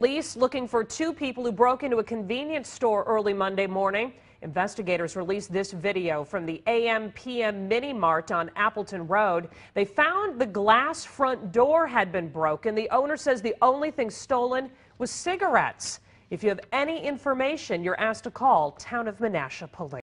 Police looking for two people who broke into a convenience store early Monday morning. Investigators released this video from the AM PM Mini Mart on Appleton Road. They found the glass front door had been broken. The owner says the only thing stolen was cigarettes. If you have any information, you're asked to call Town of Menasha Police.